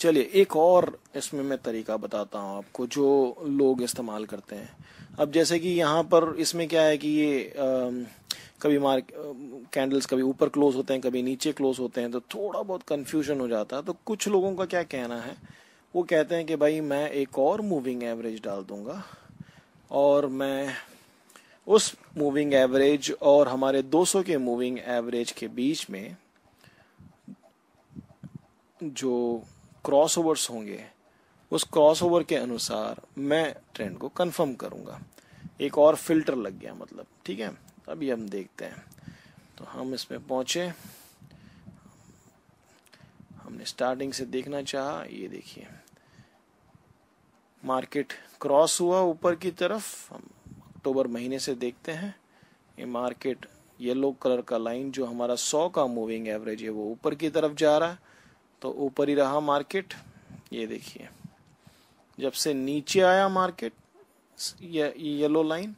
चलिए एक और इसमें मैं तरीका बताता हूँ आपको जो लोग इस्तेमाल करते हैं अब जैसे कि यहाँ पर इसमें क्या है कि ये आ, कभी मार कैंडल्स कभी ऊपर क्लोज होते हैं कभी नीचे क्लोज होते हैं तो थोड़ा बहुत कन्फ्यूजन हो जाता है तो कुछ लोगों का क्या कहना है वो कहते हैं कि भाई मैं एक और मूविंग एवरेज डाल दूंगा और मैं उस मूविंग एवरेज और हमारे 200 के मूविंग एवरेज के बीच में जो क्रॉसओवर्स होंगे उस क्रॉसओवर के अनुसार मैं ट्रेंड को कंफर्म करूंगा एक और फिल्टर लग गया मतलब ठीक है अभी हम देखते हैं तो हम इसमें पहुंचे हमने स्टार्टिंग से देखना चाहा ये देखिए मार्केट क्रॉस हुआ ऊपर की तरफ हम अक्टूबर महीने से देखते हैं ये मार्केट येलो कलर का लाइन जो हमारा 100 का मूविंग एवरेज है वो ऊपर की तरफ जा रहा है तो ऊपर ही रहा मार्केट ये देखिए जब से नीचे आया मार्केट ये येलो लाइन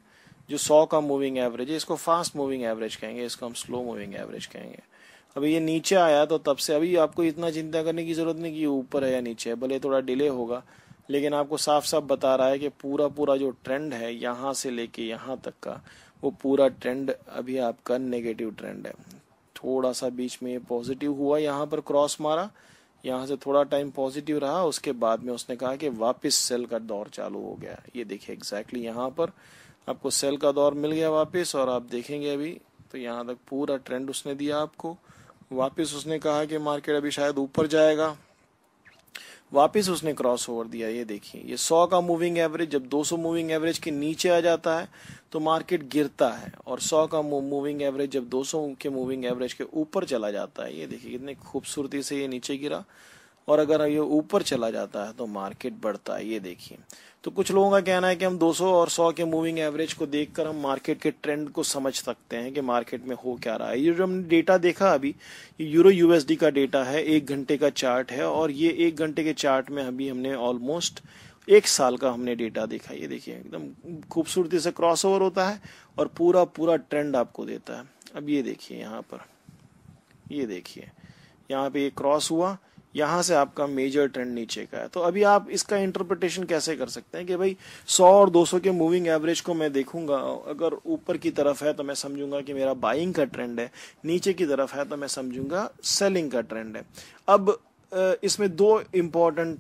जो सौ का मूविंग एवरेज है इसको फास्ट मूविंग एवरेज कहेंगे इसको हम स्लो मूविंग एवरेज कहेंगे अभी ये नीचे आया तो तब से अभी आपको इतना चिंता करने की जरूरत नहीं कि ऊपर है या नीचे है भले थोड़ा डिले होगा लेकिन आपको साफ साफ बता रहा है कि पूरा पूरा जो ट्रेंड है यहाँ से लेके यहाँ तक का वो पूरा ट्रेंड अभी आपका नेगेटिव ट्रेंड है थोड़ा सा बीच में पॉजिटिव हुआ यहाँ पर क्रॉस मारा यहाँ से थोड़ा टाइम पॉजिटिव रहा उसके बाद में उसने कहा कि वापस सेल का दौर चालू हो गया ये देखिए एग्जैक्टली यहाँ पर आपको सेल का दौर मिल गया वापस और आप देखेंगे अभी तो यहाँ तक पूरा ट्रेंड उसने दिया आपको वापस उसने कहा कि मार्केट अभी शायद ऊपर जाएगा वापस उसने क्रॉस ओवर दिया ये देखिए ये 100 का मूविंग एवरेज जब 200 मूविंग एवरेज के नीचे आ जाता है तो मार्केट गिरता है और 100 का मूविंग एवरेज जब 200 के मूविंग एवरेज के ऊपर चला जाता है ये देखिए कितने खूबसूरती से ये नीचे गिरा और अगर ये ऊपर चला जाता है तो मार्केट बढ़ता है ये देखिए तो कुछ लोगों का कहना है कि हम 200 और 100 के मूविंग एवरेज को देखकर हम मार्केट के ट्रेंड को समझ सकते हैं कि मार्केट में हो क्या रहा है ये जो हमने डेटा देखा अभी ये यूरो यूएसडी का डेटा है एक घंटे का चार्ट है और ये एक घंटे के चार्ट में अभी हमने ऑलमोस्ट एक साल का हमने डेटा देखा ये देखिए एकदम खूबसूरती से ओवर होता है और पूरा पूरा ट्रेंड आपको देता है अब ये देखिए यहाँ पर ये देखिए यहाँ पे ये क्रॉस हुआ यहाँ से आपका मेजर ट्रेंड नीचे का है तो अभी आप इसका इंटरप्रिटेशन कैसे कर सकते हैं कि भाई 100 और 200 के मूविंग एवरेज को मैं देखूंगा अगर ऊपर की तरफ है तो मैं समझूंगा कि मेरा बाइंग का ट्रेंड है नीचे की तरफ है तो मैं समझूंगा सेलिंग का ट्रेंड है अब इसमें दो इम्पॉर्टेंट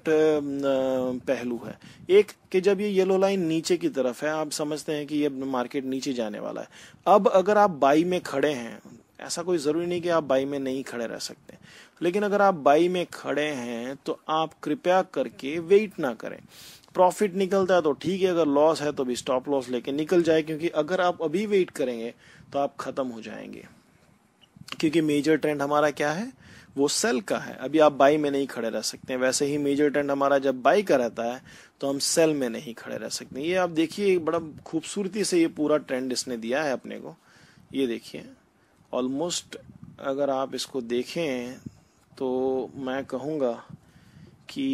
पहलू है एक कि जब ये येलो लाइन नीचे की तरफ है आप समझते हैं कि ये मार्केट नीचे जाने वाला है अब अगर आप बाई में खड़े हैं ऐसा कोई ज़रूरी नहीं कि आप बाई में नहीं खड़े रह सकते लेकिन अगर आप बाई में खड़े हैं तो आप कृपया करके वेट ना करें प्रॉफिट निकलता है तो ठीक है अगर लॉस है तो भी स्टॉप लॉस लेके निकल जाए क्योंकि अगर आप अभी वेट करेंगे तो आप खत्म हो जाएंगे क्योंकि मेजर ट्रेंड हमारा क्या है वो सेल का है अभी आप बाई में नहीं खड़े रह सकते हैं वैसे ही मेजर ट्रेंड हमारा जब बाई का रहता है तो हम सेल में नहीं खड़े रह सकते ये आप देखिए बड़ा खूबसूरती से ये पूरा ट्रेंड इसने दिया है अपने को ये देखिए ऑलमोस्ट अगर आप इसको देखें तो मैं कहूँगा कि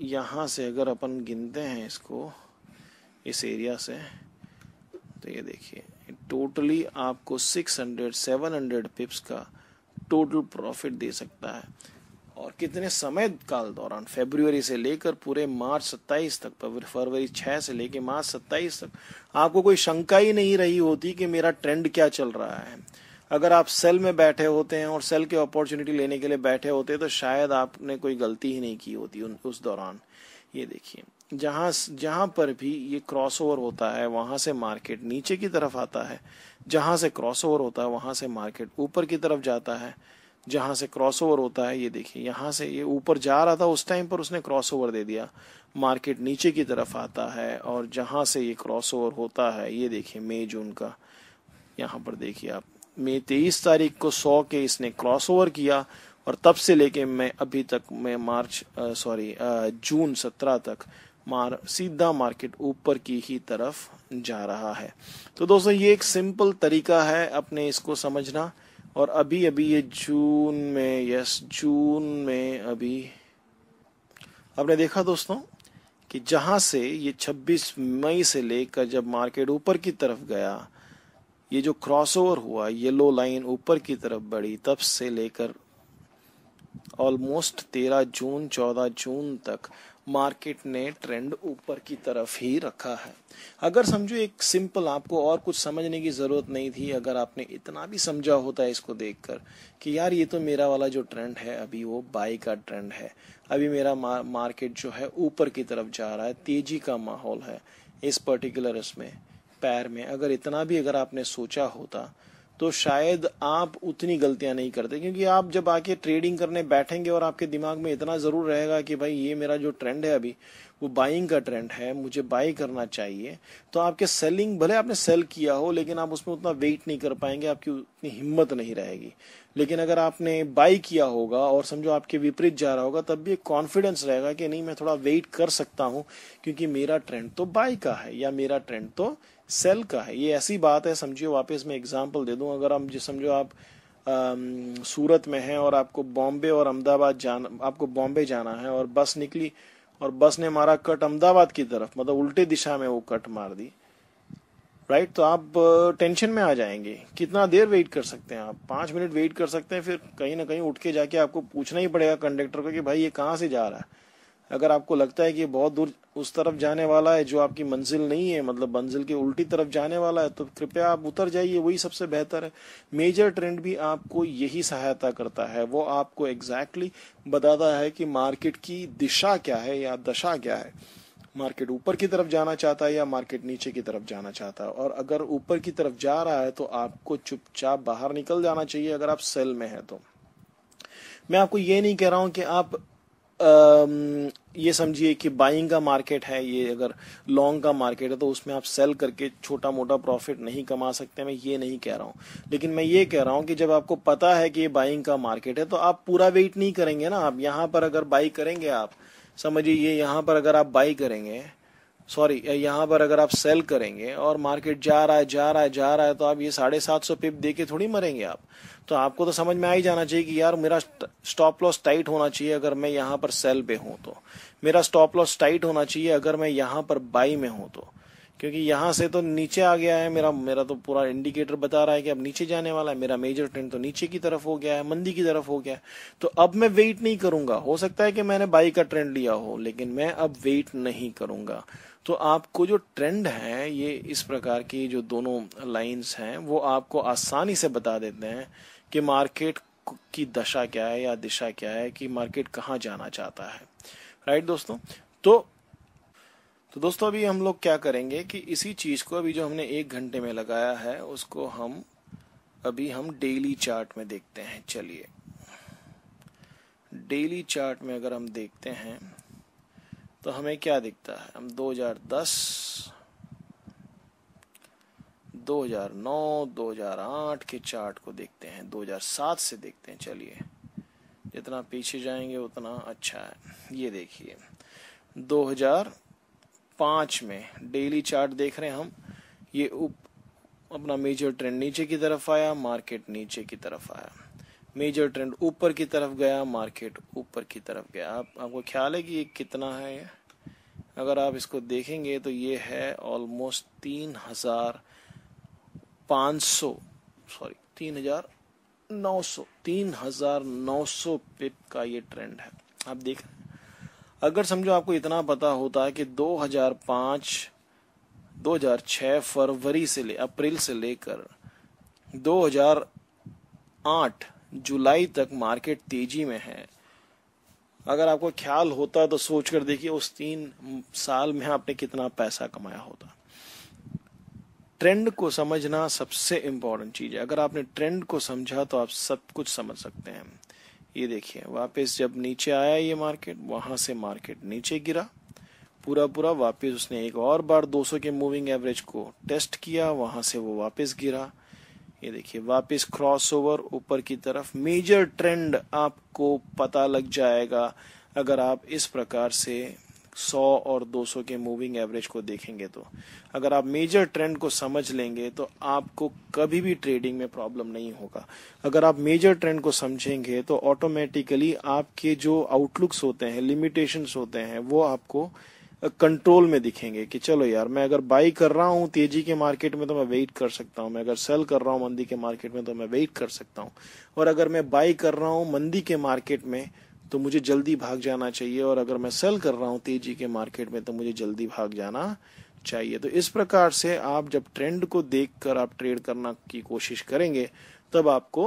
यहाँ से अगर अपन गिनते हैं इसको इस एरिया से तो ये देखिए टोटली आपको 600 700 पिप्स का टोटल प्रॉफिट दे सकता है और कितने समय काल दौरान फेब्रुवरी से लेकर पूरे मार्च 27 तक फरवरी 6 से लेकर मार्च 27 तक आपको कोई शंका ही नहीं रही होती कि मेरा ट्रेंड क्या चल रहा है अगर आप सेल में बैठे होते हैं और सेल के अपॉर्चुनिटी लेने के लिए बैठे होते हैं तो शायद आपने कोई गलती ही नहीं की होती उस दौरान ये देखिए जहाँ जहाँ पर भी ये क्रॉसओवर होता है वहाँ से मार्केट नीचे की तरफ आता है जहाँ से क्रॉसओवर होता है वहाँ से मार्केट ऊपर की तरफ जाता है जहाँ से ओवर होता है ये देखिए यहाँ से ये ऊपर जा रहा था उस टाइम पर उसने ओवर दे दिया मार्केट नीचे की तरफ आता है और जहाँ से ये ओवर होता है ये देखिए मे जून का यहाँ पर देखिए आप में तेईस तारीख को सौ के इसने क्रॉस ओवर किया और तब से लेके मैं अभी तक मैं मार्च सॉरी जून सत्रह तक मार सीधा मार्केट ऊपर की ही तरफ जा रहा है तो दोस्तों ये एक सिंपल तरीका है अपने इसको समझना और अभी अभी ये जून में यस जून में अभी आपने देखा दोस्तों कि जहां से ये 26 मई से लेकर जब मार्केट ऊपर की तरफ गया ये जो क्रॉसओवर हुआ येलो लाइन ऊपर की तरफ बढ़ी तब से लेकर ऑलमोस्ट तेरह जून चौदह जून तक मार्केट ने ट्रेंड ऊपर की तरफ ही रखा है अगर समझो एक सिंपल आपको और कुछ समझने की ज़रूरत नहीं थी अगर आपने इतना भी समझा होता है इसको देखकर कि यार ये तो मेरा वाला जो ट्रेंड है अभी वो बाई का ट्रेंड है अभी मेरा मार्केट जो है ऊपर की तरफ जा रहा है तेजी का माहौल है इस पर्टिकुलर इसमें पैर में अगर इतना भी अगर आपने सोचा होता तो शायद आप उतनी गलतियां नहीं करते क्योंकि आप जब आके ट्रेडिंग करने बैठेंगे और आपके दिमाग में इतना ज़रूर रहेगा कि भाई ये मेरा जो ट्रेंड है अभी वो बाइंग का ट्रेंड है मुझे बाई करना चाहिए तो आपके सेलिंग भले आपने सेल किया हो लेकिन आप उसमें उतना वेट नहीं कर पाएंगे आपकी उतनी हिम्मत नहीं रहेगी लेकिन अगर आपने बाई किया होगा और समझो आपके विपरीत जा रहा होगा तब भी एक कॉन्फिडेंस रहेगा कि नहीं मैं थोड़ा वेट कर सकता हूँ क्योंकि मेरा ट्रेंड तो बाई का है या मेरा ट्रेंड तो सेल का है ये ऐसी बात है समझिए वापस मैं एग्जाम्पल दे दूँ अगर हम समझो आप सूरत में हैं और आपको बॉम्बे और अहमदाबाद जाना आपको बॉम्बे जाना है और बस निकली और बस ने मारा कट अहमदाबाद की तरफ मतलब उल्टे दिशा में वो कट मार दी राइट तो आप टेंशन में आ जाएंगे कितना देर वेट कर सकते हैं आप पांच मिनट वेट कर सकते हैं फिर कहीं ना कहीं उठ के जाके आपको पूछना ही पड़ेगा कंडक्टर को कि भाई ये कहाँ से जा रहा है अगर आपको लगता है कि बहुत दूर उस तरफ जाने वाला है जो आपकी मंजिल नहीं है मतलब मंजिल की उल्टी तरफ जाने वाला है तो कृपया आप उतर जाइए वही सबसे बेहतर है मेजर ट्रेंड भी आपको यही सहायता करता है वो आपको एग्जैक्टली exactly बताता है कि मार्केट की दिशा क्या है या दशा क्या है मार्केट ऊपर की तरफ जाना चाहता है या मार्केट नीचे की तरफ जाना चाहता है और अगर ऊपर की तरफ जा रहा है तो आपको चुपचाप बाहर निकल जाना चाहिए अगर आप सेल में है तो मैं आपको ये नहीं कह रहा हूं कि आप ये समझिए कि बाइंग का मार्केट है ये अगर लॉन्ग का मार्केट है तो उसमें आप सेल करके छोटा मोटा प्रॉफिट नहीं कमा सकते मैं ये नहीं कह रहा हूँ लेकिन मैं ये कह रहा हूँ कि जब आपको पता है कि ये बाइंग का मार्केट है तो आप पूरा वेट नहीं करेंगे ना आप यहाँ पर अगर बाई करेंगे आप समझिए ये यहाँ पर अगर आप बाई करेंगे सॉरी यहाँ पर अगर आप सेल करेंगे और मार्केट जा रहा है जा रहा है जा रहा है तो आप ये साढ़े सात सौ पिप दे के थोड़ी मरेंगे आप तो आपको तो समझ में आ ही जाना चाहिए कि यार मेरा स्टॉप लॉस टाइट होना चाहिए अगर मैं यहाँ पर सेल पे हूँ तो मेरा स्टॉप लॉस टाइट होना चाहिए अगर मैं यहाँ पर बाई में हूँ तो क्योंकि यहाँ से तो नीचे आ गया है मेरा मेरा तो पूरा इंडिकेटर बता रहा है कि अब नीचे जाने वाला है मेरा मेजर ट्रेंड तो नीचे की तरफ हो गया है मंदी की तरफ हो गया है तो अब मैं वेट नहीं करूंगा हो सकता है कि मैंने बाई का ट्रेंड लिया हो लेकिन मैं अब वेट नहीं करूंगा तो आपको जो ट्रेंड है ये इस प्रकार की जो दोनों लाइन्स हैं वो आपको आसानी से बता देते हैं कि मार्केट की दशा क्या है या दिशा क्या है कि मार्केट कहाँ जाना चाहता है राइट दोस्तों तो तो दोस्तों अभी हम लोग क्या करेंगे कि इसी चीज को अभी जो हमने एक घंटे में लगाया है उसको हम अभी हम डेली चार्ट में देखते हैं चलिए डेली चार्ट में अगर हम देखते हैं तो हमें क्या दिखता है हम 2010 2009 2008 के चार्ट को देखते हैं 2007 से देखते हैं चलिए जितना पीछे जाएंगे उतना अच्छा है ये देखिए पांच में डेली चार्ट देख रहे हैं हम ये उप अपना मेजर ट्रेंड नीचे की तरफ आया मार्केट नीचे की तरफ आया मेजर ट्रेंड ऊपर की तरफ गया मार्केट ऊपर की तरफ गया आप आपको ख्याल है कि ये कितना है ये अगर आप इसको देखेंगे तो ये है ऑलमोस्ट तीन हजार पाँच सौ सॉरी तीन हजार नौ सौ तीन हजार नौ सौ पिप का ये ट्रेंड है आप देख रहे हैं अगर समझो आपको इतना पता होता है कि 2005 2006 फरवरी से ले अप्रैल से लेकर 2008 जुलाई तक मार्केट तेजी में है अगर आपको ख्याल होता तो सोच कर देखिए उस तीन साल में आपने कितना पैसा कमाया होता ट्रेंड को समझना सबसे इम्पोर्टेंट चीज है अगर आपने ट्रेंड को समझा तो आप सब कुछ समझ सकते हैं ये देखिए वापस जब नीचे आया ये मार्केट वहां से मार्केट नीचे गिरा पूरा पूरा वापस उसने एक और बार 200 के मूविंग एवरेज को टेस्ट किया वहां से वो वापस गिरा ये देखिए वापस क्रॉसओवर ऊपर की तरफ मेजर ट्रेंड आपको पता लग जाएगा अगर आप इस प्रकार से सौ और दो सौ के मूविंग एवरेज को देखेंगे तो अगर आप मेजर ट्रेंड को समझ लेंगे तो आपको कभी भी ट्रेडिंग में प्रॉब्लम नहीं होगा अगर आप मेजर ट्रेंड को समझेंगे तो ऑटोमेटिकली आपके जो आउटलुक्स होते हैं लिमिटेशन होते हैं वो आपको कंट्रोल में दिखेंगे कि चलो यार मैं अगर बाई कर रहा हूँ तेजी के मार्केट में तो मैं वेट कर सकता हूँ मैं अगर सेल कर रहा हूँ मंदी के मार्केट में तो मैं वेट कर सकता हूँ और अगर मैं बाई कर रहा हूँ मंदी के मार्केट में तो मुझे जल्दी भाग जाना चाहिए और अगर मैं सेल कर रहा हूँ तेजी के मार्केट में तो मुझे जल्दी भाग जाना चाहिए तो इस प्रकार से आप जब ट्रेंड को देख कर आप ट्रेड करना की कोशिश करेंगे तब आपको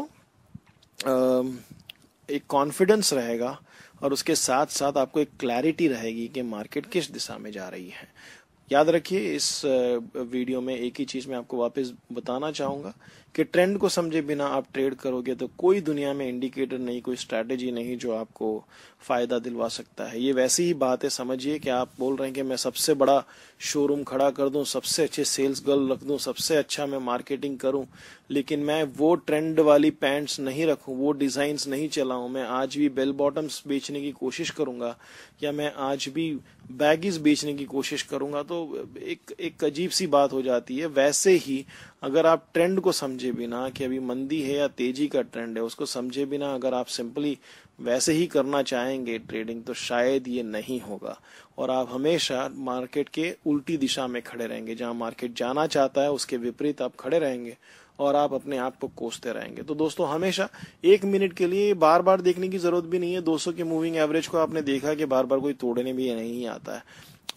एक कॉन्फिडेंस रहेगा और उसके साथ साथ आपको एक क्लैरिटी रहेगी कि मार्केट किस दिशा में जा रही है याद रखिए इस वीडियो में एक ही चीज मैं आपको वापस बताना चाहूंगा कि ट्रेंड को समझे बिना आप ट्रेड करोगे तो कोई दुनिया में इंडिकेटर नहीं कोई स्ट्रैटेजी नहीं जो आपको फायदा दिलवा सकता है ये वैसी ही बात है समझिए कि आप बोल रहे हैं कि मैं सबसे बड़ा शोरूम खड़ा कर दूं सबसे अच्छे सेल्स गर्ल रख दूं सबसे अच्छा मैं मार्केटिंग करूं लेकिन मैं वो ट्रेंड वाली पैंट्स नहीं रखूं वो डिजाइन नहीं चलाऊं मैं आज भी बेल बॉटम्स बेचने की कोशिश करूंगा या मैं आज भी बैगीज बेचने की कोशिश करूंगा तो एक एक अजीब सी बात हो जाती है वैसे ही अगर आप ट्रेंड को समझे बिना कि अभी मंदी है या तेजी का ट्रेंड है उसको समझे बिना अगर आप सिंपली वैसे ही करना चाहेंगे ट्रेडिंग तो शायद ये नहीं होगा और आप हमेशा मार्केट के उल्टी दिशा में खड़े रहेंगे जहां मार्केट जाना चाहता है उसके विपरीत आप खड़े रहेंगे और आप अपने आप को कोसते रहेंगे तो दोस्तों हमेशा एक मिनट के लिए बार बार देखने की जरूरत भी नहीं है 200 के मूविंग एवरेज को आपने देखा कि बार बार कोई तोड़ने भी नहीं आता है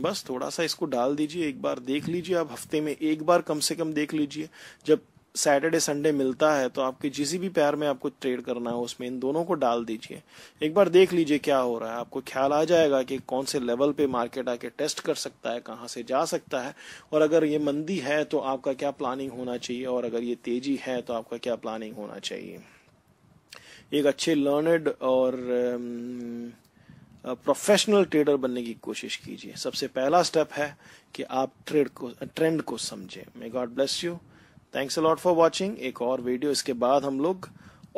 बस थोड़ा सा इसको डाल दीजिए एक बार देख लीजिए आप हफ्ते में एक बार कम से कम देख लीजिए जब सैटरडे संडे मिलता है तो आपके जिस भी पैर में आपको ट्रेड करना है उसमें इन दोनों को डाल दीजिए एक बार देख लीजिए क्या हो रहा है आपको ख्याल आ जाएगा कि कौन से लेवल पे मार्केट आके टेस्ट कर सकता है कहाँ से जा सकता है और अगर ये मंदी है तो आपका क्या प्लानिंग होना चाहिए और अगर ये तेजी है तो आपका क्या प्लानिंग होना चाहिए एक अच्छे लर्नड और प्रोफेशनल ट्रेडर बनने की कोशिश कीजिए सबसे पहला स्टेप है कि आप ट्रेड को ट्रेंड को समझें may God bless you thanks a lot for watching एक और वीडियो इसके बाद हम लोग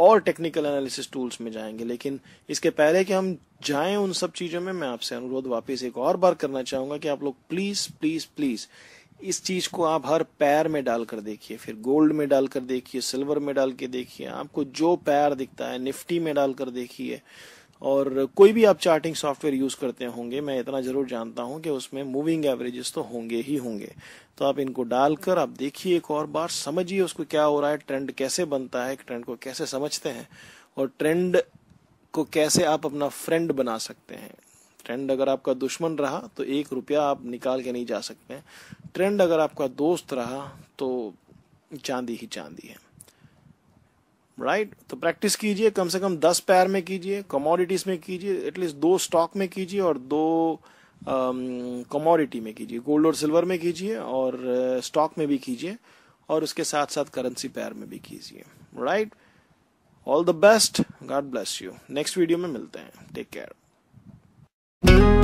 और टेक्निकल एनालिसिस टूल्स में जाएंगे लेकिन इसके पहले कि हम जाएं उन सब चीजों में मैं आपसे अनुरोध वापस एक और बार करना चाहूंगा कि आप लोग प्लीज प्लीज प्लीज इस चीज को आप हर पैर में डालकर देखिए फिर गोल्ड में डालकर देखिए सिल्वर में डाल के देखिए आपको जो पैर दिखता है निफ्टी में डालकर देखिए और कोई भी आप चार्टिंग सॉफ्टवेयर यूज करते होंगे मैं इतना जरूर जानता हूं कि उसमें मूविंग एवरेजेस तो होंगे ही होंगे तो आप इनको डालकर आप देखिए एक और बार समझिए उसको क्या हो रहा है ट्रेंड कैसे बनता है ट्रेंड को कैसे समझते हैं और ट्रेंड को कैसे आप अपना फ्रेंड बना सकते हैं ट्रेंड अगर आपका दुश्मन रहा तो एक रुपया आप निकाल के नहीं जा सकते ट्रेंड अगर आपका दोस्त रहा तो चांदी ही चांदी है राइट right? तो प्रैक्टिस कीजिए कम से कम दस पैर में कीजिए कमोडिटीज में कीजिए एटलीस्ट दो स्टॉक में कीजिए और दो कमोडिटी um, में कीजिए गोल्ड और सिल्वर में कीजिए और स्टॉक uh, में भी कीजिए और उसके साथ साथ करेंसी पैर में भी कीजिए right all the best God bless you next video में मिलते हैं टेक केयर